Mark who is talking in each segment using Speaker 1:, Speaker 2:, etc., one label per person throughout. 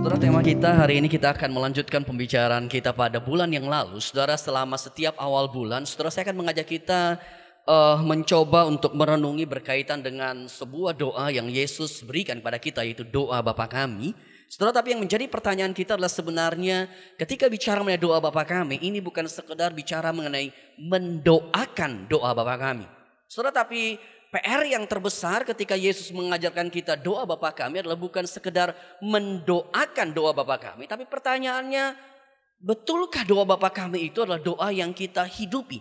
Speaker 1: Saudara tema kita hari ini kita akan melanjutkan pembicaraan kita pada bulan yang lalu. Saudara selama setiap awal bulan, saudara saya akan mengajak kita uh, mencoba untuk merenungi berkaitan dengan sebuah doa yang Yesus berikan kepada kita yaitu doa Bapa kami. Saudara tapi yang menjadi pertanyaan kita adalah sebenarnya ketika bicara mengenai doa Bapa kami ini bukan sekedar bicara mengenai mendoakan doa Bapa kami. Saudara tapi PR yang terbesar ketika Yesus mengajarkan kita doa Bapa kami adalah bukan sekedar mendoakan doa Bapa kami, tapi pertanyaannya betulkah doa Bapa kami itu adalah doa yang kita hidupi?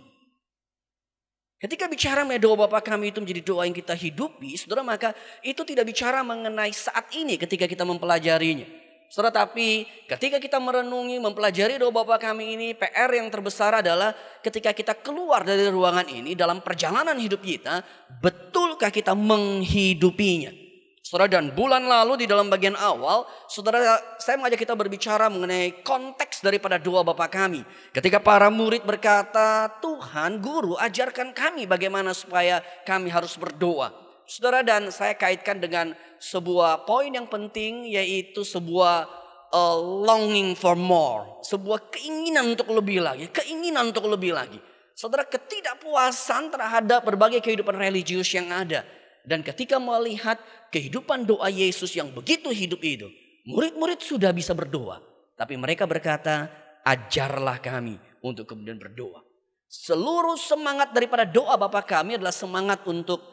Speaker 1: Ketika bicara mengenai doa Bapa kami itu menjadi doa yang kita hidupi, Saudara, maka itu tidak bicara mengenai saat ini ketika kita mempelajarinya. Saudara, tapi ketika kita merenungi, mempelajari doa bapak kami ini, PR yang terbesar adalah ketika kita keluar dari ruangan ini dalam perjalanan hidup kita, betulkah kita menghidupinya? Saudara, dan bulan lalu di dalam bagian awal, saudara saya mengajak kita berbicara mengenai konteks daripada doa bapak kami. Ketika para murid berkata, Tuhan guru ajarkan kami bagaimana supaya kami harus berdoa. Saudara dan saya kaitkan dengan sebuah poin yang penting yaitu sebuah uh, longing for more, sebuah keinginan untuk lebih lagi, keinginan untuk lebih lagi. Saudara ketidakpuasan terhadap berbagai kehidupan religius yang ada dan ketika melihat kehidupan doa Yesus yang begitu hidup itu, murid-murid sudah bisa berdoa, tapi mereka berkata, "Ajarlah kami untuk kemudian berdoa." Seluruh semangat daripada doa Bapa kami adalah semangat untuk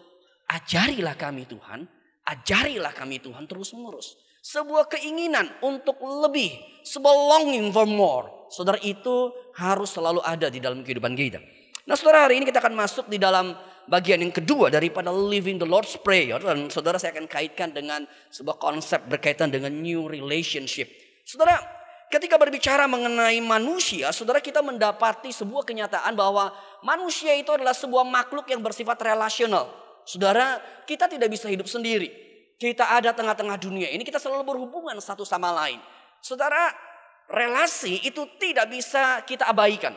Speaker 1: Ajarilah kami Tuhan, ajarilah kami Tuhan terus menerus. Sebuah keinginan untuk lebih, sebuah longing for more. Saudara itu harus selalu ada di dalam kehidupan kita. Nah saudara hari ini kita akan masuk di dalam bagian yang kedua daripada living the Lord's Prayer. Dan saudara saya akan kaitkan dengan sebuah konsep berkaitan dengan new relationship. Saudara ketika berbicara mengenai manusia, saudara kita mendapati sebuah kenyataan bahwa manusia itu adalah sebuah makhluk yang bersifat relasional. Saudara, kita tidak bisa hidup sendiri. Kita ada tengah-tengah dunia ini, kita selalu berhubungan satu sama lain. Saudara, relasi itu tidak bisa kita abaikan.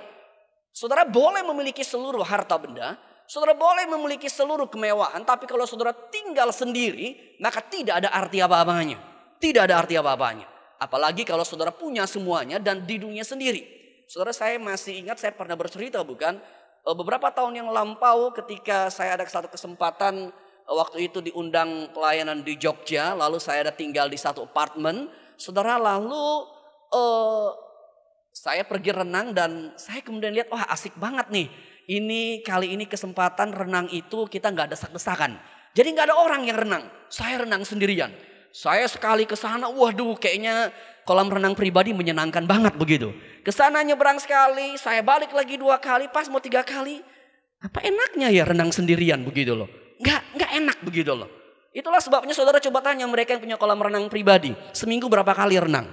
Speaker 1: Saudara boleh memiliki seluruh harta benda, saudara boleh memiliki seluruh kemewahan, tapi kalau saudara tinggal sendiri, maka tidak ada arti apa-apanya. Tidak ada arti apa-apanya. Apalagi kalau saudara punya semuanya dan di dunia sendiri. Saudara saya masih ingat saya pernah bercerita bukan Eh, beberapa tahun yang lampau ketika saya ada satu kesempatan eh, waktu itu diundang pelayanan di Jogja, lalu saya ada tinggal di satu apartemen. Saudara lalu uh, saya pergi renang dan saya kemudian lihat wah asik banget nih. Ini kali ini kesempatan renang itu kita nggak ada desakan Jadi nggak ada orang yang renang. Saya renang sendirian. Saya sekali ke sana, waduh kayaknya kolam renang pribadi menyenangkan banget begitu. Kesana nyebrang sekali, saya balik lagi dua kali, pas mau tiga kali. Apa enaknya ya renang sendirian begitu loh. Nggak, nggak enak begitu loh. Itulah sebabnya saudara coba tanya mereka yang punya kolam renang pribadi. Seminggu berapa kali renang?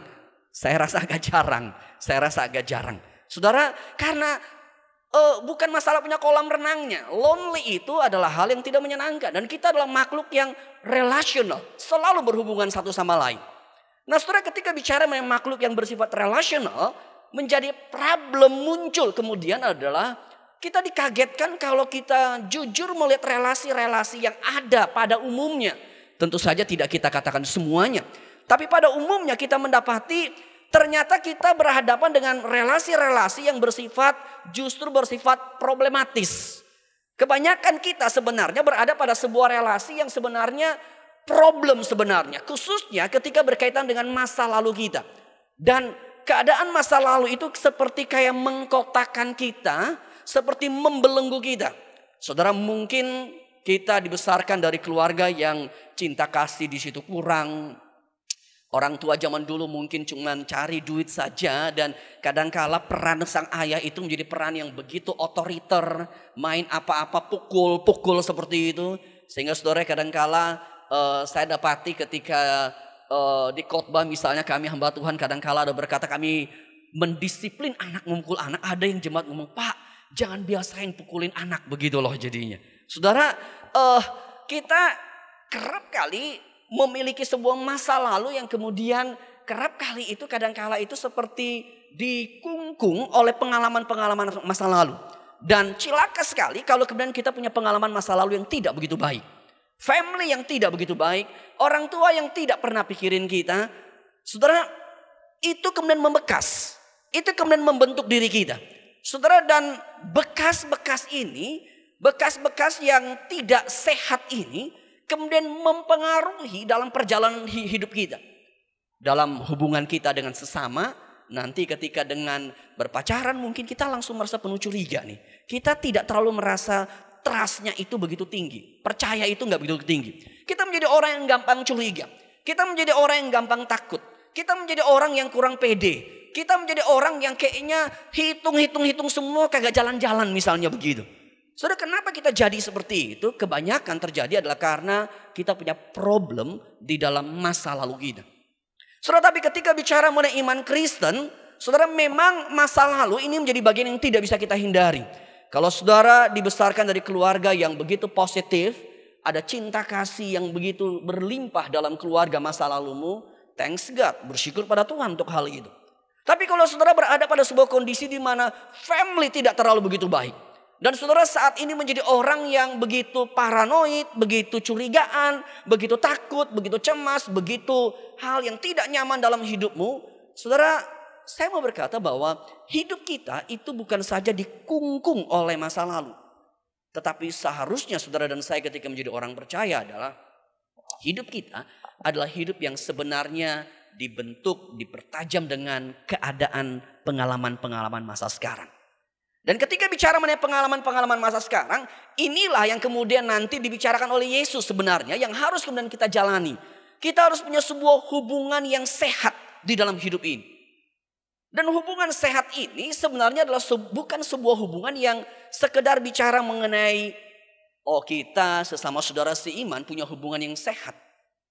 Speaker 1: Saya rasa agak jarang. Saya rasa agak jarang. Saudara, karena uh, bukan masalah punya kolam renangnya. Lonely itu adalah hal yang tidak menyenangkan dan kita adalah makhluk yang relasional, selalu berhubungan satu sama lain. Nah setelah ketika bicara mengenai makhluk yang bersifat relasional, menjadi problem muncul kemudian adalah kita dikagetkan kalau kita jujur melihat relasi-relasi yang ada pada umumnya. Tentu saja tidak kita katakan semuanya. Tapi pada umumnya kita mendapati ternyata kita berhadapan dengan relasi-relasi yang bersifat justru bersifat problematis. Kebanyakan kita sebenarnya berada pada sebuah relasi yang sebenarnya problem sebenarnya. Khususnya ketika berkaitan dengan masa lalu kita. Dan keadaan masa lalu itu seperti kayak mengkotakan kita, seperti membelenggu kita. Saudara mungkin kita dibesarkan dari keluarga yang cinta kasih di situ kurang. Orang tua zaman dulu mungkin cuma cari duit saja dan kadangkala peran sang ayah itu menjadi peran yang begitu otoriter, main apa-apa pukul-pukul seperti itu. Sehingga saudara kadangkala uh, saya dapati ketika uh, di khotbah misalnya kami hamba Tuhan kadang-kala ada berkata kami mendisiplin anak memukul anak. Ada yang jemaat ngomong, Pak jangan biasain pukulin anak begitu loh jadinya. Saudara, uh, kita kerap kali memiliki sebuah masa lalu yang kemudian kerap kali itu kadang-kala itu seperti dikungkung oleh pengalaman-pengalaman masa lalu. Dan cilaka sekali kalau kemudian kita punya pengalaman masa lalu yang tidak begitu baik family yang tidak begitu baik, orang tua yang tidak pernah pikirin kita, saudara, itu kemudian membekas. Itu kemudian membentuk diri kita. Saudara dan bekas-bekas ini, bekas-bekas yang tidak sehat ini, kemudian mempengaruhi dalam perjalanan hidup kita. Dalam hubungan kita dengan sesama, nanti ketika dengan berpacaran mungkin kita langsung merasa penuh curiga nih. Kita tidak terlalu merasa trustnya itu begitu tinggi. Percaya itu nggak begitu tinggi. Kita menjadi orang yang gampang curiga. Kita menjadi orang yang gampang takut. Kita menjadi orang yang kurang pede. Kita menjadi orang yang kayaknya hitung-hitung-hitung semua kagak jalan-jalan misalnya begitu. Saudara kenapa kita jadi seperti itu? Kebanyakan terjadi adalah karena kita punya problem di dalam masa lalu kita. Saudara tapi ketika bicara mengenai iman Kristen, saudara memang masa lalu ini menjadi bagian yang tidak bisa kita hindari. Kalau saudara dibesarkan dari keluarga yang begitu positif, ada cinta kasih yang begitu berlimpah dalam keluarga masa lalumu, thanks God, bersyukur pada Tuhan untuk hal itu. Tapi kalau saudara berada pada sebuah kondisi di mana family tidak terlalu begitu baik, dan saudara saat ini menjadi orang yang begitu paranoid, begitu curigaan, begitu takut, begitu cemas, begitu hal yang tidak nyaman dalam hidupmu, saudara saya mau berkata bahwa hidup kita itu bukan saja dikungkung oleh masa lalu. Tetapi seharusnya saudara dan saya ketika menjadi orang percaya adalah hidup kita adalah hidup yang sebenarnya dibentuk, dipertajam dengan keadaan pengalaman-pengalaman masa sekarang. Dan ketika bicara mengenai pengalaman-pengalaman masa sekarang, inilah yang kemudian nanti dibicarakan oleh Yesus sebenarnya yang harus kemudian kita jalani. Kita harus punya sebuah hubungan yang sehat di dalam hidup ini. Dan hubungan sehat ini sebenarnya adalah se bukan sebuah hubungan yang sekedar bicara mengenai oh kita sesama saudara seiman punya hubungan yang sehat.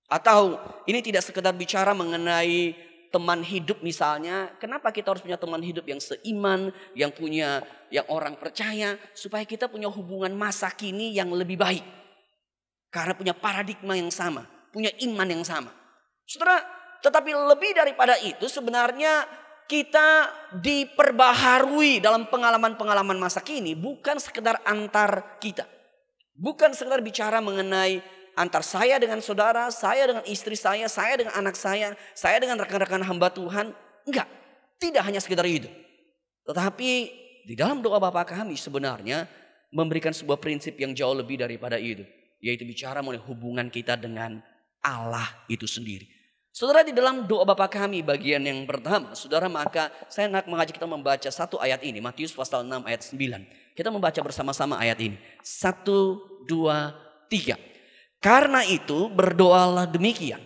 Speaker 1: Atau ini tidak sekedar bicara mengenai teman hidup misalnya, kenapa kita harus punya teman hidup yang seiman, yang punya yang orang percaya supaya kita punya hubungan masa kini yang lebih baik. Karena punya paradigma yang sama, punya iman yang sama. Saudara, tetapi lebih daripada itu sebenarnya kita diperbaharui dalam pengalaman-pengalaman masa kini bukan sekedar antar kita. Bukan sekedar bicara mengenai antar saya dengan saudara, saya dengan istri saya, saya dengan anak saya, saya dengan rekan-rekan hamba Tuhan. Enggak, tidak hanya sekedar itu. Tetapi di dalam doa Bapak kami sebenarnya memberikan sebuah prinsip yang jauh lebih daripada itu. Yaitu bicara mengenai hubungan kita dengan Allah itu sendiri. Saudara di dalam doa Bapa kami bagian yang pertama, saudara maka saya nak mengajak kita membaca satu ayat ini, Matius pasal 6 ayat 9. Kita membaca bersama-sama ayat ini. Satu, dua, tiga. Karena itu berdoalah demikian.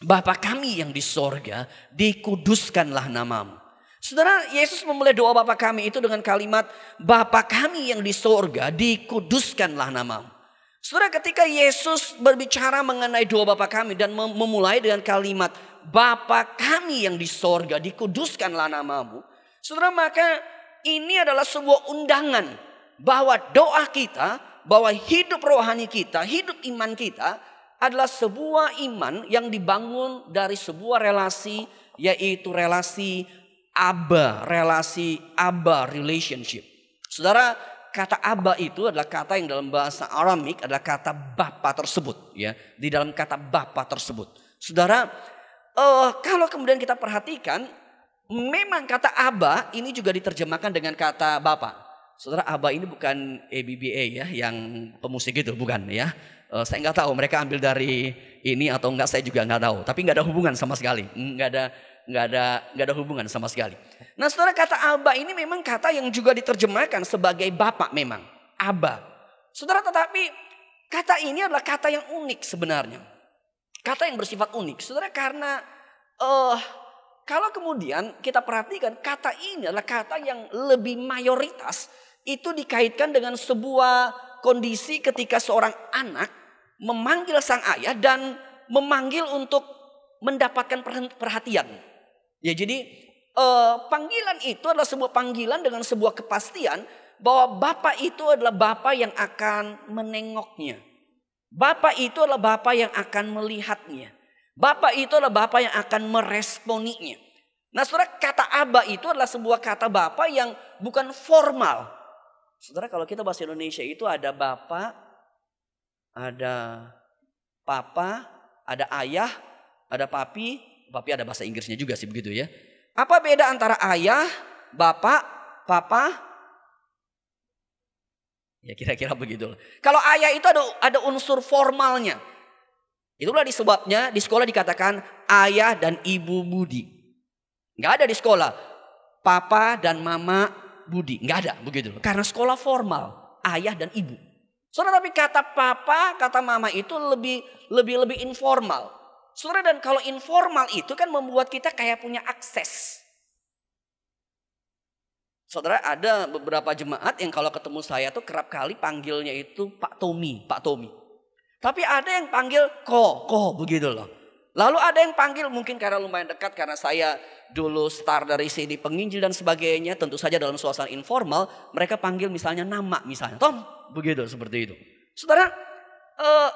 Speaker 1: Bapa kami yang di sorga, dikuduskanlah namamu. Saudara, Yesus memulai doa Bapa kami itu dengan kalimat, Bapa kami yang di sorga, dikuduskanlah namamu. Saudara ketika Yesus berbicara mengenai doa Bapa kami dan memulai dengan kalimat Bapa kami yang di sorga dikuduskanlah namamu. Saudara maka ini adalah sebuah undangan bahwa doa kita, bahwa hidup rohani kita, hidup iman kita adalah sebuah iman yang dibangun dari sebuah relasi yaitu relasi Abba, relasi Abba relationship. Saudara, kata aba itu adalah kata yang dalam bahasa Aramik adalah kata bapa tersebut ya di dalam kata bapa tersebut saudara uh, kalau kemudian kita perhatikan memang kata aba ini juga diterjemahkan dengan kata bapa saudara aba ini bukan ABBA ya yang pemusik itu bukan ya uh, saya nggak tahu mereka ambil dari ini atau enggak saya juga nggak tahu tapi nggak ada hubungan sama sekali nggak ada nggak ada nggak ada hubungan sama sekali Nah saudara kata Aba ini memang kata yang juga diterjemahkan sebagai Bapak memang. Aba. Saudara tetapi kata ini adalah kata yang unik sebenarnya. Kata yang bersifat unik. Saudara karena uh, kalau kemudian kita perhatikan kata ini adalah kata yang lebih mayoritas itu dikaitkan dengan sebuah kondisi ketika seorang anak memanggil sang ayah dan memanggil untuk mendapatkan perhatian. Ya jadi uh, panggilan itu adalah sebuah panggilan dengan sebuah kepastian bahwa Bapak itu adalah Bapak yang akan menengoknya. Bapak itu adalah Bapak yang akan melihatnya. Bapak itu adalah Bapak yang akan meresponinya. Nah saudara kata Aba itu adalah sebuah kata Bapak yang bukan formal. Saudara kalau kita bahasa Indonesia itu ada Bapak, ada Papa, ada Ayah, ada Papi. Papi ada bahasa Inggrisnya juga sih begitu ya. Apa beda antara ayah, bapak, papa? Ya kira-kira begitu. Kalau ayah itu ada ada unsur formalnya. Itulah disebabnya di sekolah dikatakan ayah dan ibu budi. Nggak ada di sekolah. Papa dan mama budi. Nggak ada begitu. Karena sekolah formal. Ayah dan ibu. Soalnya tapi kata papa, kata mama itu lebih lebih lebih informal. Saudara dan kalau informal itu kan membuat kita kayak punya akses. Saudara ada beberapa jemaat yang kalau ketemu saya tuh kerap kali panggilnya itu Pak Tommy, Pak Tommy. Tapi ada yang panggil ko, ko begitu loh. Lalu ada yang panggil mungkin karena lumayan dekat karena saya dulu star dari sini penginjil dan sebagainya. Tentu saja dalam suasana informal mereka panggil misalnya nama misalnya Tom begitu seperti itu. Saudara eh,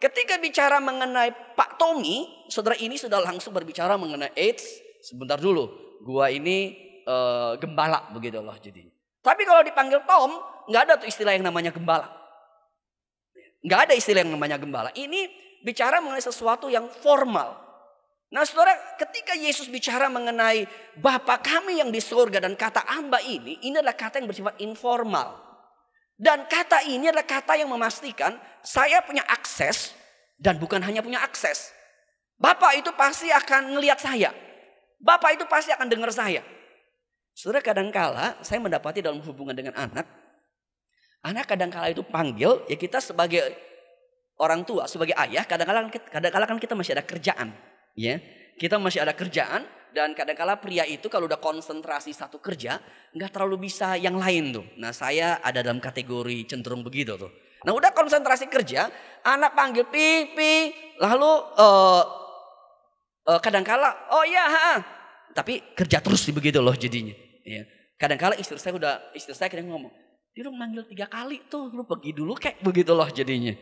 Speaker 1: Ketika bicara mengenai Pak Tommy, saudara ini sudah langsung berbicara mengenai AIDS. Sebentar dulu, gua ini e, gembala begitu Allah jadi. Tapi kalau dipanggil Tom, nggak ada tuh istilah yang namanya gembala. Nggak ada istilah yang namanya gembala. Ini bicara mengenai sesuatu yang formal. Nah saudara ketika Yesus bicara mengenai Bapa kami yang di surga dan kata Amba ini, ini adalah kata yang bersifat informal. Dan kata ini adalah kata yang memastikan saya punya akses dan bukan hanya punya akses. Bapak itu pasti akan ngelihat saya. Bapak itu pasti akan dengar saya. Saudara kadangkala saya mendapati dalam hubungan dengan anak. Anak kadangkala itu panggil ya kita sebagai orang tua, sebagai ayah. Kadangkala kan kadangkala kan kita masih ada kerjaan. ya Kita masih ada kerjaan dan kadang kadangkala pria itu kalau udah konsentrasi satu kerja, nggak terlalu bisa yang lain tuh. Nah saya ada dalam kategori cenderung begitu tuh. Nah udah konsentrasi kerja, anak panggil pipi, lalu uh, uh, kadangkala oh iya, ha, tapi kerja terus sih begitu loh jadinya. Ya. Kadangkala istri saya udah istri saya kadang ngomong, dia lu manggil tiga kali tuh, lu pergi dulu kayak begitu loh jadinya.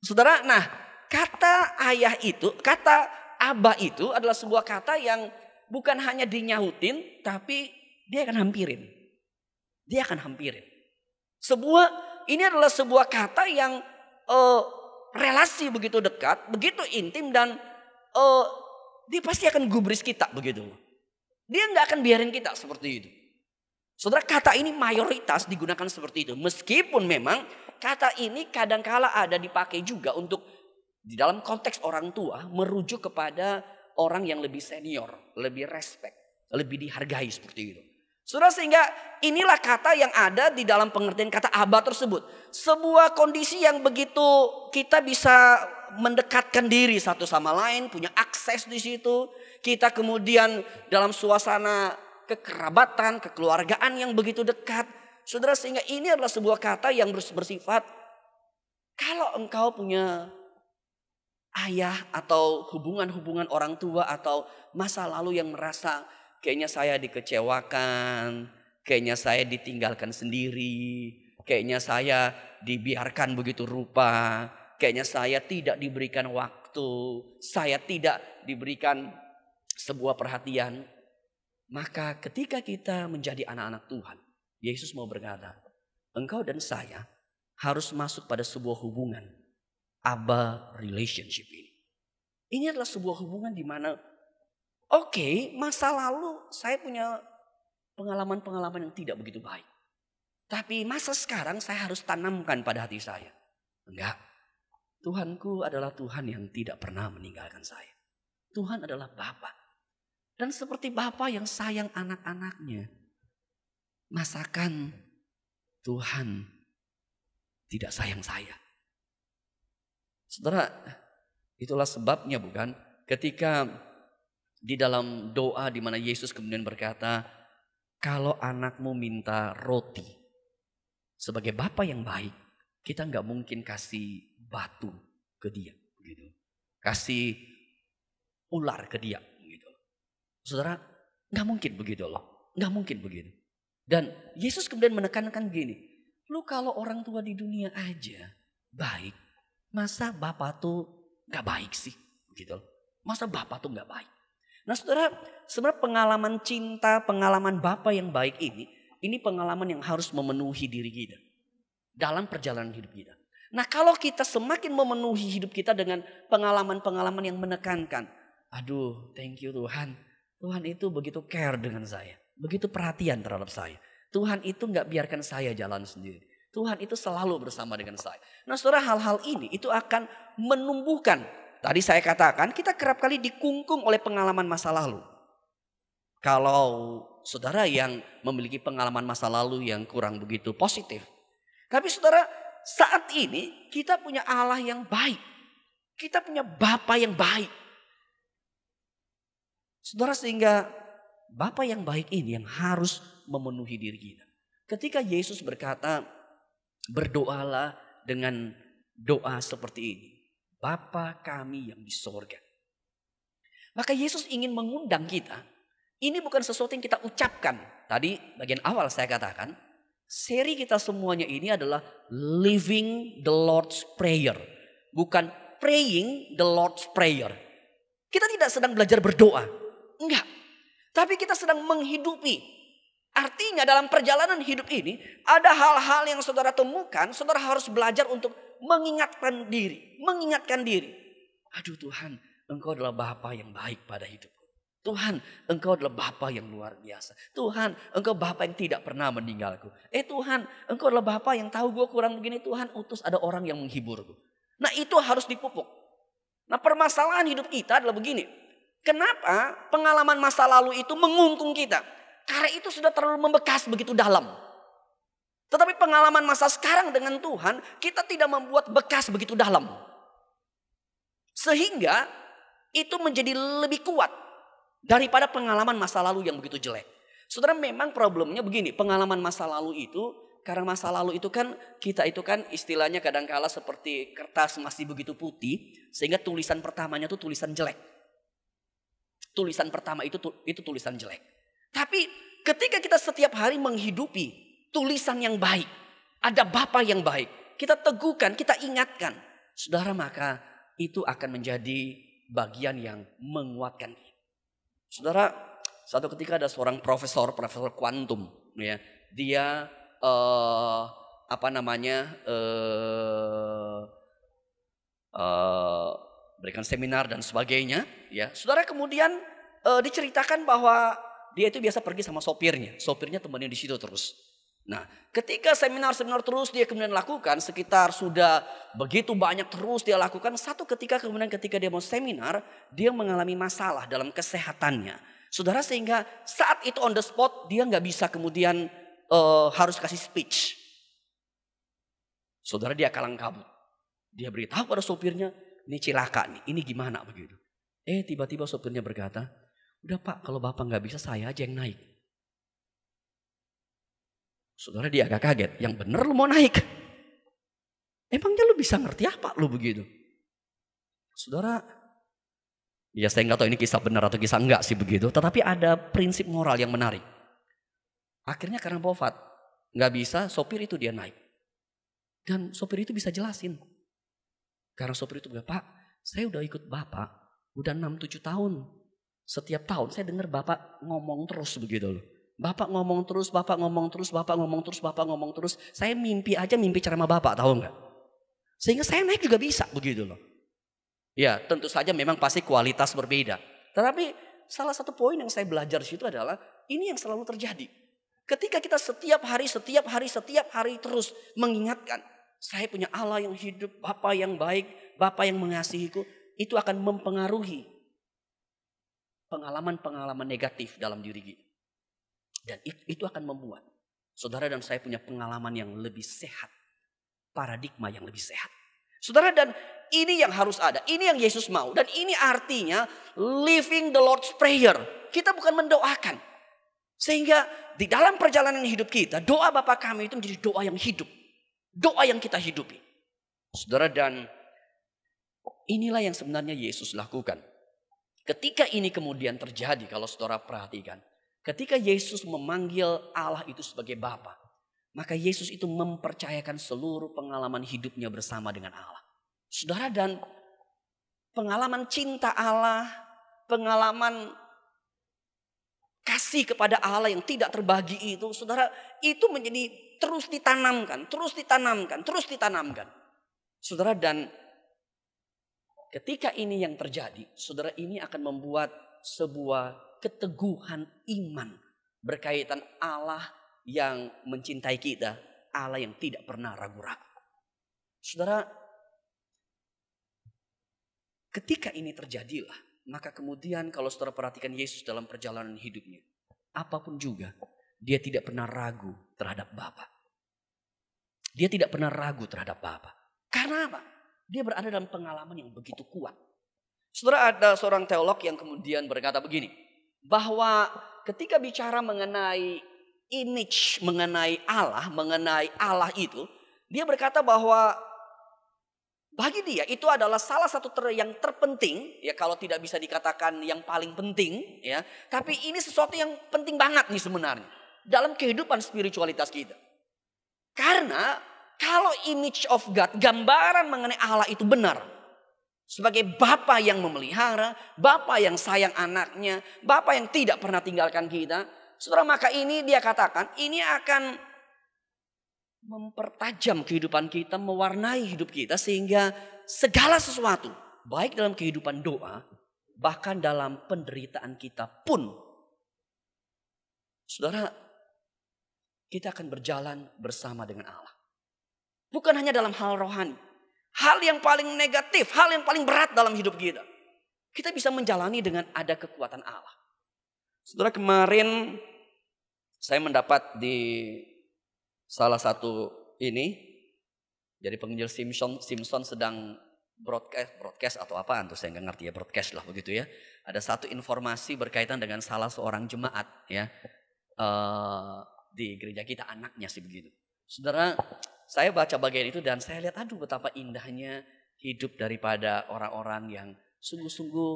Speaker 1: Saudara, nah kata ayah itu, kata abah itu adalah sebuah kata yang bukan hanya dinyahutin, tapi dia akan hampirin. Dia akan hampirin. Sebuah ini adalah sebuah kata yang uh, relasi begitu dekat, begitu intim dan uh, dia pasti akan gubris kita begitu. Dia nggak akan biarin kita seperti itu. Saudara kata ini mayoritas digunakan seperti itu. Meskipun memang kata ini kadangkala ada dipakai juga untuk di dalam konteks orang tua merujuk kepada orang yang lebih senior, lebih respect, lebih dihargai seperti itu. Saudara sehingga inilah kata yang ada di dalam pengertian kata abah tersebut. Sebuah kondisi yang begitu kita bisa mendekatkan diri satu sama lain, punya akses di situ. Kita kemudian dalam suasana kekerabatan, kekeluargaan yang begitu dekat. Saudara sehingga ini adalah sebuah kata yang bersifat kalau engkau punya ayah atau hubungan-hubungan orang tua atau masa lalu yang merasa kayaknya saya dikecewakan, kayaknya saya ditinggalkan sendiri, kayaknya saya dibiarkan begitu rupa, kayaknya saya tidak diberikan waktu, saya tidak diberikan sebuah perhatian. Maka ketika kita menjadi anak-anak Tuhan, Yesus mau berkata, engkau dan saya harus masuk pada sebuah hubungan Abba relationship ini. Ini adalah sebuah hubungan di mana oke, okay, masa lalu saya punya pengalaman-pengalaman yang tidak begitu baik. Tapi masa sekarang saya harus tanamkan pada hati saya. Enggak. Tuhanku adalah Tuhan yang tidak pernah meninggalkan saya. Tuhan adalah Bapa. Dan seperti Bapa yang sayang anak-anaknya, masakan Tuhan tidak sayang saya. Saudara, itulah sebabnya bukan ketika di dalam doa di mana Yesus kemudian berkata, kalau anakmu minta roti, sebagai bapa yang baik, kita nggak mungkin kasih batu ke dia, gitu. Kasih ular ke dia, gitu. Saudara, nggak mungkin begitu loh, nggak mungkin begitu. Dan Yesus kemudian menekankan gini, lu kalau orang tua di dunia aja baik, Masa bapak tuh gak baik sih? Gitu loh. Masa bapak tuh gak baik? Nah saudara, sebenarnya pengalaman cinta, pengalaman bapak yang baik ini, ini pengalaman yang harus memenuhi diri kita. Dalam perjalanan hidup kita. Nah kalau kita semakin memenuhi hidup kita dengan pengalaman-pengalaman yang menekankan. Aduh thank you Tuhan. Tuhan itu begitu care dengan saya. Begitu perhatian terhadap saya. Tuhan itu nggak biarkan saya jalan sendiri. Tuhan itu selalu bersama dengan saya. Nah saudara hal-hal ini itu akan menumbuhkan. Tadi saya katakan kita kerap kali dikungkung oleh pengalaman masa lalu. Kalau saudara yang memiliki pengalaman masa lalu yang kurang begitu positif. Tapi saudara saat ini kita punya Allah yang baik. Kita punya Bapa yang baik. Saudara sehingga Bapa yang baik ini yang harus memenuhi diri kita. Ketika Yesus berkata, Berdoalah dengan doa seperti ini. Bapa kami yang di sorga. Maka Yesus ingin mengundang kita. Ini bukan sesuatu yang kita ucapkan. Tadi bagian awal saya katakan. Seri kita semuanya ini adalah living the Lord's Prayer. Bukan praying the Lord's Prayer. Kita tidak sedang belajar berdoa. Enggak. Tapi kita sedang menghidupi Artinya dalam perjalanan hidup ini ada hal-hal yang saudara temukan, saudara harus belajar untuk mengingatkan diri, mengingatkan diri. Aduh Tuhan, engkau adalah Bapa yang baik pada hidupku. Tuhan, engkau adalah Bapa yang luar biasa. Tuhan, engkau Bapa yang tidak pernah meninggalku. Eh Tuhan, engkau adalah Bapa yang tahu gue kurang begini. Tuhan, utus ada orang yang menghibur menghiburku. Nah itu harus dipupuk. Nah permasalahan hidup kita adalah begini. Kenapa pengalaman masa lalu itu mengungkung kita? Karena itu sudah terlalu membekas begitu dalam. Tetapi pengalaman masa sekarang dengan Tuhan, kita tidak membuat bekas begitu dalam. Sehingga itu menjadi lebih kuat daripada pengalaman masa lalu yang begitu jelek. Saudara memang problemnya begini, pengalaman masa lalu itu karena masa lalu itu kan kita itu kan istilahnya kadangkala seperti kertas masih begitu putih sehingga tulisan pertamanya itu tulisan jelek. Tulisan pertama itu itu tulisan jelek. Tapi ketika kita setiap hari menghidupi tulisan yang baik, ada Bapa yang baik, kita teguhkan, kita ingatkan. Saudara maka itu akan menjadi bagian yang menguatkan. Saudara, satu ketika ada seorang profesor, profesor kuantum, ya, dia uh, apa namanya uh, uh, berikan seminar dan sebagainya ya saudara kemudian uh, diceritakan bahwa dia itu biasa pergi sama sopirnya. Sopirnya temannya di situ terus. Nah, ketika seminar-seminar terus dia kemudian lakukan sekitar sudah begitu banyak terus dia lakukan, satu ketika kemudian ketika dia mau seminar, dia mengalami masalah dalam kesehatannya. Saudara sehingga saat itu on the spot dia nggak bisa kemudian uh, harus kasih speech. Saudara dia kalang kabut. Dia beritahu pada sopirnya, ini celaka nih, ini gimana begitu. Eh tiba-tiba sopirnya berkata, Udah pak, kalau bapak nggak bisa saya aja yang naik. Saudara dia agak kaget. Yang bener lu mau naik. Emangnya lu bisa ngerti apa lu begitu? Saudara, ya saya nggak tahu ini kisah benar atau kisah enggak sih begitu. Tetapi ada prinsip moral yang menarik. Akhirnya karena bofat, nggak bisa sopir itu dia naik. Dan sopir itu bisa jelasin. Karena sopir itu bilang, Pak, saya udah ikut Bapak udah 6-7 tahun setiap tahun saya dengar Bapak ngomong terus begitu loh. Bapak ngomong terus, Bapak ngomong terus, Bapak ngomong terus, Bapak ngomong terus. Saya mimpi aja mimpi ceramah Bapak, tahu nggak? Sehingga saya naik juga bisa begitu loh. Ya tentu saja memang pasti kualitas berbeda. Tetapi salah satu poin yang saya belajar situ adalah ini yang selalu terjadi. Ketika kita setiap hari, setiap hari, setiap hari terus mengingatkan. Saya punya Allah yang hidup, bapak yang baik, bapak yang mengasihiku. Itu akan mempengaruhi pengalaman-pengalaman negatif dalam diri kita. Dan itu akan membuat saudara dan saya punya pengalaman yang lebih sehat. Paradigma yang lebih sehat. Saudara dan ini yang harus ada. Ini yang Yesus mau. Dan ini artinya living the Lord's Prayer. Kita bukan mendoakan. Sehingga di dalam perjalanan hidup kita doa Bapa kami itu menjadi doa yang hidup. Doa yang kita hidupi. Saudara dan inilah yang sebenarnya Yesus lakukan. Ketika ini kemudian terjadi kalau saudara perhatikan. Ketika Yesus memanggil Allah itu sebagai Bapa, maka Yesus itu mempercayakan seluruh pengalaman hidupnya bersama dengan Allah. Saudara dan pengalaman cinta Allah, pengalaman kasih kepada Allah yang tidak terbagi itu, saudara, itu menjadi terus ditanamkan, terus ditanamkan, terus ditanamkan. Saudara dan Ketika ini yang terjadi, saudara ini akan membuat sebuah keteguhan iman berkaitan Allah yang mencintai kita, Allah yang tidak pernah ragu-ragu. Saudara, ketika ini terjadilah, maka kemudian kalau saudara perhatikan Yesus dalam perjalanan hidupnya, apapun juga, dia tidak pernah ragu terhadap Bapa. Dia tidak pernah ragu terhadap Bapa. Karena apa? Dia berada dalam pengalaman yang begitu kuat. Saudara ada seorang teolog yang kemudian berkata begini, bahwa ketika bicara mengenai image, mengenai Allah, mengenai Allah itu, dia berkata bahwa bagi dia itu adalah salah satu ter yang terpenting ya kalau tidak bisa dikatakan yang paling penting ya tapi ini sesuatu yang penting banget nih sebenarnya dalam kehidupan spiritualitas kita karena kalau image of God, gambaran mengenai Allah itu benar. Sebagai Bapa yang memelihara, Bapa yang sayang anaknya, Bapa yang tidak pernah tinggalkan kita. Saudara maka ini dia katakan, ini akan mempertajam kehidupan kita, mewarnai hidup kita sehingga segala sesuatu, baik dalam kehidupan doa, bahkan dalam penderitaan kita pun. Saudara, kita akan berjalan bersama dengan Allah. Bukan hanya dalam hal rohani. Hal yang paling negatif, hal yang paling berat dalam hidup kita. Kita bisa menjalani dengan ada kekuatan Allah. Saudara kemarin saya mendapat di salah satu ini. Jadi penginjil Simpson, Simpson sedang broadcast, broadcast atau apa tuh saya nggak ngerti ya broadcast lah begitu ya. Ada satu informasi berkaitan dengan salah seorang jemaat ya uh, di gereja kita anaknya sih begitu. Saudara saya baca bagian itu dan saya lihat aduh betapa indahnya hidup daripada orang-orang yang sungguh-sungguh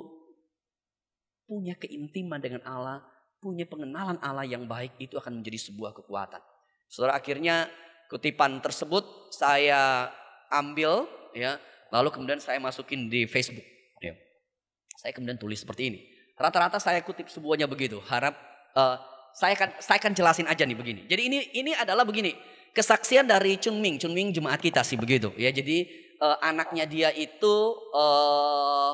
Speaker 1: punya keintiman dengan Allah, punya pengenalan Allah yang baik itu akan menjadi sebuah kekuatan. Saudara akhirnya kutipan tersebut saya ambil ya, lalu kemudian saya masukin di Facebook. Ya. Saya kemudian tulis seperti ini. Rata-rata saya kutip semuanya begitu. Harap uh, saya akan saya akan jelasin aja nih begini. Jadi ini ini adalah begini kesaksian dari Chun Ming. Chun Ming jemaat kita sih begitu. Ya, jadi uh, anaknya dia itu uh,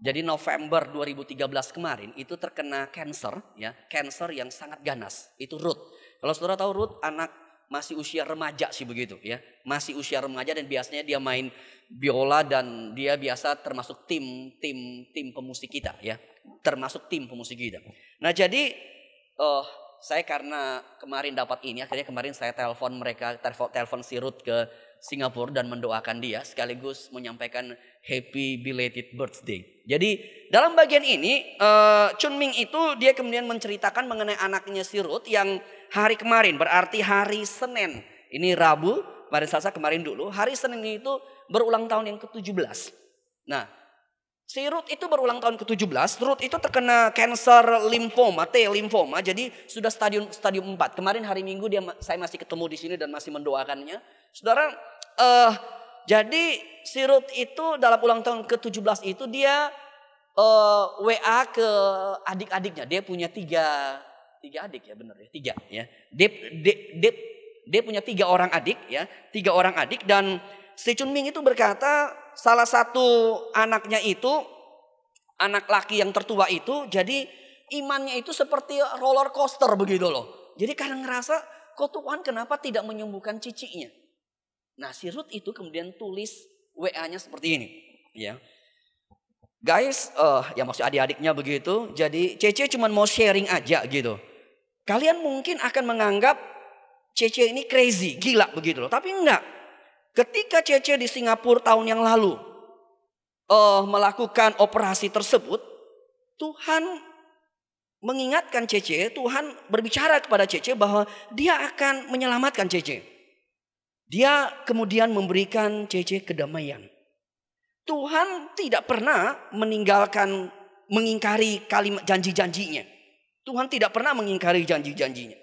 Speaker 1: jadi November 2013 kemarin itu terkena cancer ya, cancer yang sangat ganas. Itu Ruth. Kalau Saudara tahu Ruth anak masih usia remaja sih begitu ya. Masih usia remaja dan biasanya dia main biola dan dia biasa termasuk tim tim tim pemusik kita ya. Termasuk tim pemusik kita. Nah, jadi uh, saya karena kemarin dapat ini, akhirnya kemarin saya telepon mereka, telepon, si Sirut ke Singapura dan mendoakan dia sekaligus menyampaikan happy belated birthday. Jadi dalam bagian ini uh, Ming itu dia kemudian menceritakan mengenai anaknya Sirut yang hari kemarin berarti hari Senin. Ini Rabu, pada Selasa kemarin dulu. Hari Senin itu berulang tahun yang ke-17. Nah, Si Ruth itu berulang tahun ke-17, Ruth itu terkena kanker limfoma, T limfoma, jadi sudah stadium stadium 4. Kemarin hari Minggu dia saya masih ketemu di sini dan masih mendoakannya. Saudara, eh uh, jadi si Ruth itu dalam ulang tahun ke-17 itu dia uh, eh, WA ke adik-adiknya. Dia punya tiga, tiga adik ya benar ya, tiga ya. Dia, dia, dia, dia punya tiga orang adik ya, tiga orang adik dan Si Chun Ming itu berkata salah satu anaknya itu anak laki yang tertua itu jadi imannya itu seperti roller coaster begitu loh. Jadi kadang ngerasa kok Tuhan kenapa tidak menyembuhkan cicinya. Nah si Ruth itu kemudian tulis WA-nya seperti ini. Ya. Guys, uh, ya maksud adik-adiknya begitu. Jadi Cece cuma mau sharing aja gitu. Kalian mungkin akan menganggap Cece ini crazy, gila begitu loh. Tapi enggak. Ketika CC di Singapura tahun yang lalu uh, melakukan operasi tersebut, Tuhan mengingatkan CC, Tuhan berbicara kepada CC bahwa dia akan menyelamatkan CC. Dia kemudian memberikan CC kedamaian. Tuhan tidak pernah meninggalkan mengingkari kalimat janji-janjinya. Tuhan tidak pernah mengingkari janji-janjinya.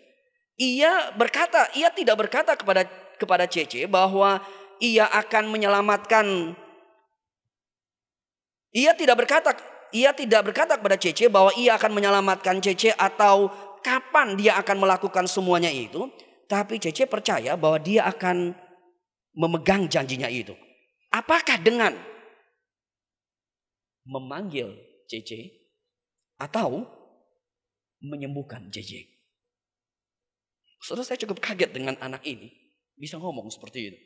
Speaker 1: Ia berkata, ia tidak berkata kepada kepada CC bahwa ia akan menyelamatkan. Ia tidak berkata, ia tidak berkata kepada Cece bahwa ia akan menyelamatkan Cece atau kapan dia akan melakukan semuanya itu. Tapi Cece percaya bahwa dia akan memegang janjinya itu. Apakah dengan memanggil Cece atau menyembuhkan Cece? Saudara saya cukup kaget dengan anak ini bisa ngomong seperti itu.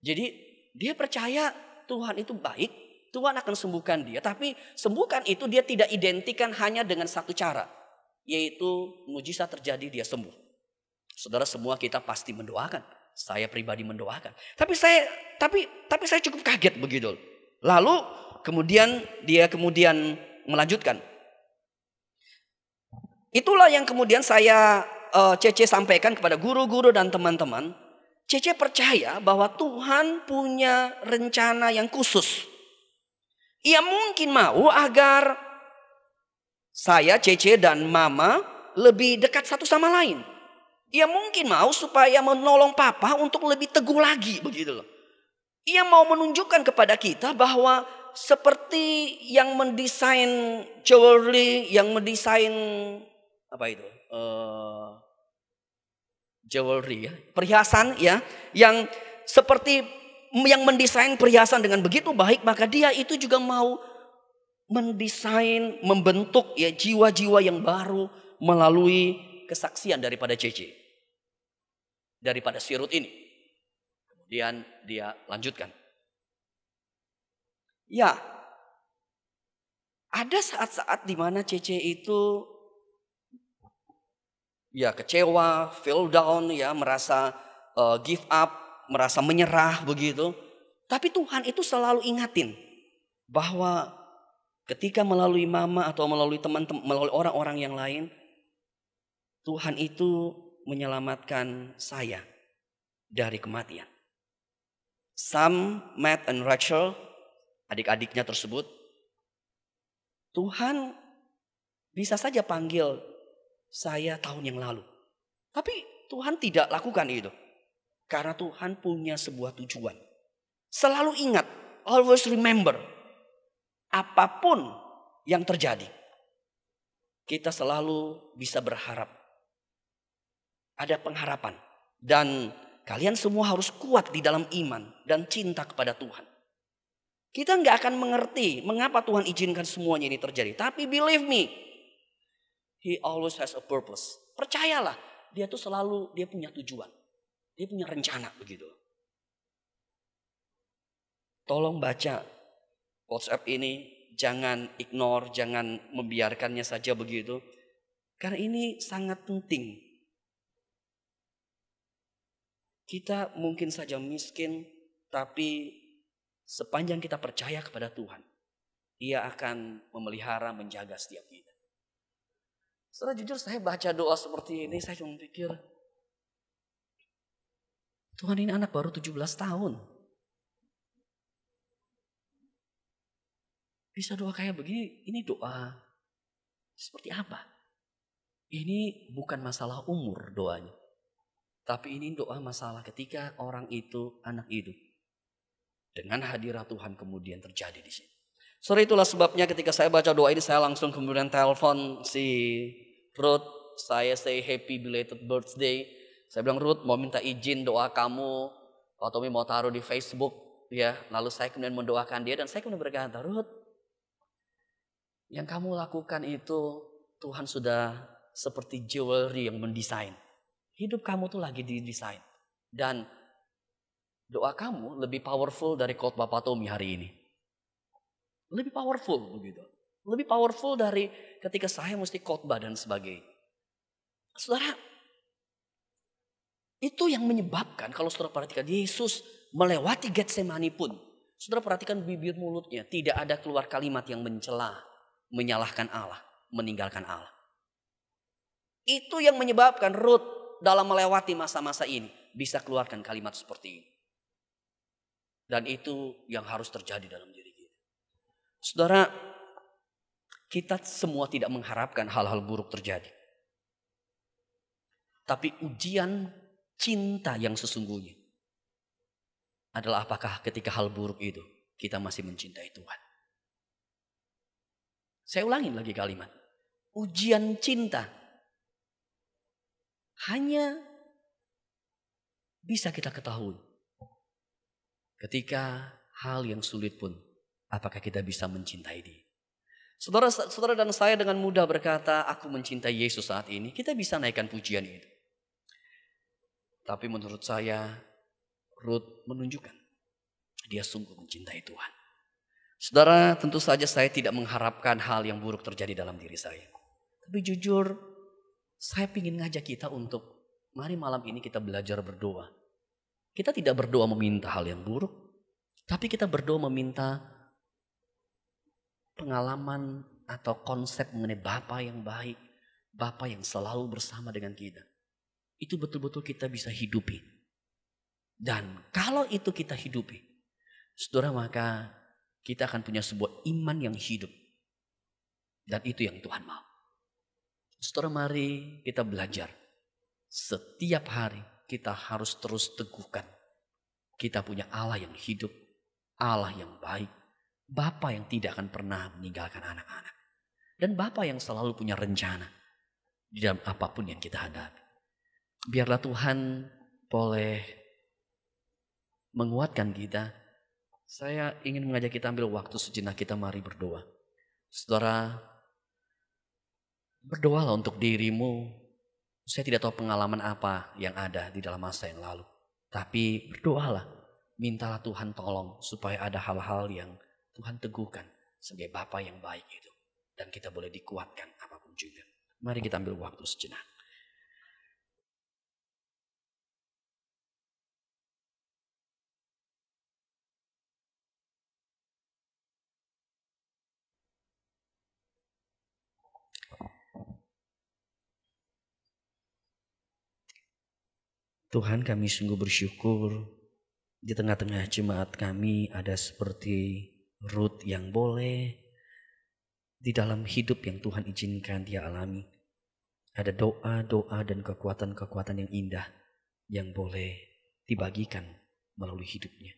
Speaker 1: Jadi dia percaya Tuhan itu baik, Tuhan akan sembuhkan dia. Tapi sembuhkan itu dia tidak identikan hanya dengan satu cara. Yaitu mujizat terjadi dia sembuh. Saudara semua kita pasti mendoakan. Saya pribadi mendoakan. Tapi saya tapi tapi saya cukup kaget begitu. Lalu kemudian dia kemudian melanjutkan. Itulah yang kemudian saya uh, eh, CC sampaikan kepada guru-guru dan teman-teman Cece percaya bahwa Tuhan punya rencana yang khusus. Ia mungkin mau agar saya, Cece, dan Mama lebih dekat satu sama lain. Ia mungkin mau supaya menolong Papa untuk lebih teguh lagi, begitu loh. Ia mau menunjukkan kepada kita bahwa seperti yang mendesain jewelry, yang mendesain apa itu? Uh, jewelry ya, perhiasan ya yang seperti yang mendesain perhiasan dengan begitu baik maka dia itu juga mau mendesain, membentuk ya jiwa-jiwa yang baru melalui kesaksian daripada JJ. Daripada sirut ini. Kemudian dia lanjutkan. Ya, ada saat-saat di mana CC itu ya kecewa, feel down, ya merasa uh, give up, merasa menyerah begitu. Tapi Tuhan itu selalu ingatin bahwa ketika melalui mama atau melalui teman, teman melalui orang-orang yang lain, Tuhan itu menyelamatkan saya dari kematian. Sam, Matt, and Rachel, adik-adiknya tersebut, Tuhan bisa saja panggil saya tahun yang lalu. Tapi Tuhan tidak lakukan itu. Karena Tuhan punya sebuah tujuan. Selalu ingat, always remember. Apapun yang terjadi, kita selalu bisa berharap. Ada pengharapan. Dan kalian semua harus kuat di dalam iman dan cinta kepada Tuhan. Kita nggak akan mengerti mengapa Tuhan izinkan semuanya ini terjadi. Tapi believe me, He always has a purpose. Percayalah, dia tuh selalu dia punya tujuan. Dia punya rencana begitu. Tolong baca WhatsApp ini, jangan ignore, jangan membiarkannya saja begitu. Karena ini sangat penting. Kita mungkin saja miskin, tapi sepanjang kita percaya kepada Tuhan, Ia akan memelihara, menjaga setiap kita. Setelah jujur saya baca doa seperti ini, saya cuma pikir, Tuhan ini anak baru 17 tahun. Bisa doa kayak begini, ini doa seperti apa? Ini bukan masalah umur doanya. Tapi ini doa masalah ketika orang itu anak hidup. Dengan hadirat Tuhan kemudian terjadi di sini. Sore itulah sebabnya ketika saya baca doa ini saya langsung kemudian telepon si Ruth. Saya say happy belated birthday. Saya bilang Ruth mau minta izin doa kamu. Pak Tommy mau taruh di Facebook. ya. Lalu saya kemudian mendoakan dia dan saya kemudian berkata Ruth. Yang kamu lakukan itu Tuhan sudah seperti jewelry yang mendesain. Hidup kamu tuh lagi didesain. Dan doa kamu lebih powerful dari khotbah Bapak Tommy hari ini. Lebih powerful begitu. Lebih powerful dari ketika saya mesti khotbah dan sebagainya. Saudara, itu yang menyebabkan kalau saudara perhatikan Yesus melewati Getsemani pun. Saudara perhatikan bibir mulutnya. Tidak ada keluar kalimat yang mencela, menyalahkan Allah, meninggalkan Allah. Itu yang menyebabkan Ruth dalam melewati masa-masa ini bisa keluarkan kalimat seperti ini. Dan itu yang harus terjadi dalam diri. Saudara, kita semua tidak mengharapkan hal-hal buruk terjadi. Tapi ujian cinta yang sesungguhnya adalah apakah ketika hal buruk itu kita masih mencintai Tuhan. Saya ulangi lagi kalimat. Ujian cinta hanya bisa kita ketahui ketika hal yang sulit pun Apakah kita bisa mencintai dia? Saudara, saudara dan saya dengan mudah berkata, aku mencintai Yesus saat ini. Kita bisa naikkan pujian itu. Tapi menurut saya, Ruth menunjukkan dia sungguh mencintai Tuhan. Saudara, tentu saja saya tidak mengharapkan hal yang buruk terjadi dalam diri saya. Tapi jujur, saya ingin ngajak kita untuk mari malam ini kita belajar berdoa. Kita tidak berdoa meminta hal yang buruk, tapi kita berdoa meminta pengalaman atau konsep mengenai Bapa yang baik, Bapa yang selalu bersama dengan kita. Itu betul-betul kita bisa hidupi. Dan kalau itu kita hidupi, saudara maka kita akan punya sebuah iman yang hidup. Dan itu yang Tuhan mau. Saudara mari kita belajar. Setiap hari kita harus terus teguhkan. Kita punya Allah yang hidup, Allah yang baik, Bapa yang tidak akan pernah meninggalkan anak-anak. Dan Bapa yang selalu punya rencana di dalam apapun yang kita hadapi. Biarlah Tuhan boleh menguatkan kita. Saya ingin mengajak kita ambil waktu sejenak kita mari berdoa. Saudara, berdoalah untuk dirimu. Saya tidak tahu pengalaman apa yang ada di dalam masa yang lalu. Tapi berdoalah, mintalah Tuhan tolong supaya ada hal-hal yang Tuhan teguhkan sebagai Bapa yang baik itu. Dan kita boleh dikuatkan apapun juga. Mari kita ambil waktu sejenak. Tuhan kami sungguh bersyukur di tengah-tengah jemaat kami ada seperti root yang boleh, di dalam hidup yang Tuhan izinkan dia alami. Ada doa-doa dan kekuatan-kekuatan yang indah yang boleh dibagikan melalui hidupnya.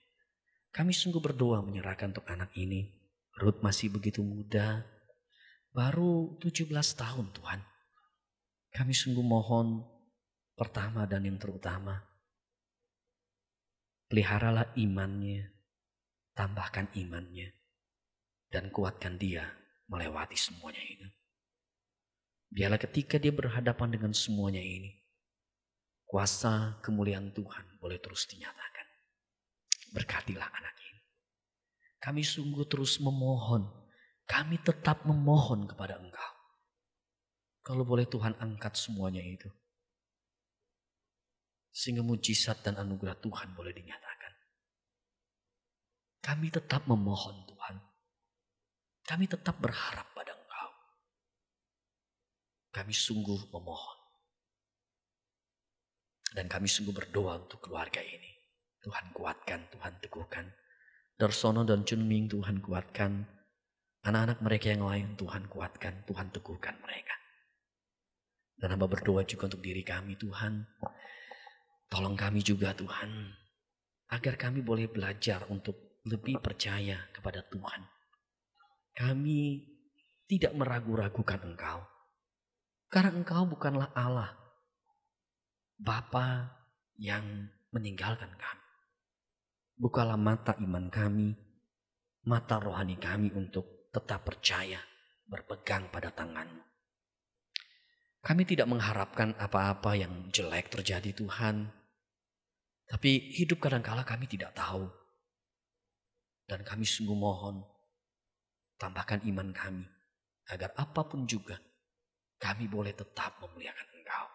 Speaker 1: Kami sungguh berdoa menyerahkan untuk anak ini. Ruth masih begitu muda, baru 17 tahun Tuhan. Kami sungguh mohon pertama dan yang terutama, peliharalah imannya, tambahkan imannya, dan kuatkan dia melewati semuanya ini. Biarlah ketika dia berhadapan dengan semuanya ini, kuasa kemuliaan Tuhan boleh terus dinyatakan. Berkatilah anak ini. Kami sungguh terus memohon, kami tetap memohon kepada engkau. Kalau boleh Tuhan angkat semuanya itu. Sehingga mujizat dan anugerah Tuhan boleh dinyatakan. Kami tetap memohon Tuhan. Kami tetap berharap pada Engkau. Kami sungguh memohon. Dan kami sungguh berdoa untuk keluarga ini. Tuhan kuatkan, Tuhan teguhkan. Darsono dan Chunming Tuhan kuatkan. Anak-anak mereka yang lain Tuhan kuatkan, Tuhan teguhkan mereka. Dan hamba berdoa juga untuk diri kami Tuhan. Tolong kami juga Tuhan. Agar kami boleh belajar untuk lebih percaya kepada Tuhan. Kami tidak meragu-ragukan engkau. Karena engkau bukanlah Allah. Bapa yang meninggalkan kami. Bukalah mata iman kami, mata rohani kami untuk tetap percaya, berpegang pada tanganmu. Kami tidak mengharapkan apa-apa yang jelek terjadi Tuhan. Tapi hidup kadangkala kami tidak tahu dan kami sungguh mohon tambahkan iman kami agar apapun juga kami boleh tetap memuliakan Engkau.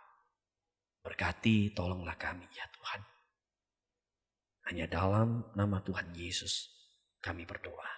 Speaker 1: Berkati tolonglah kami ya Tuhan. Hanya dalam nama Tuhan Yesus kami berdoa.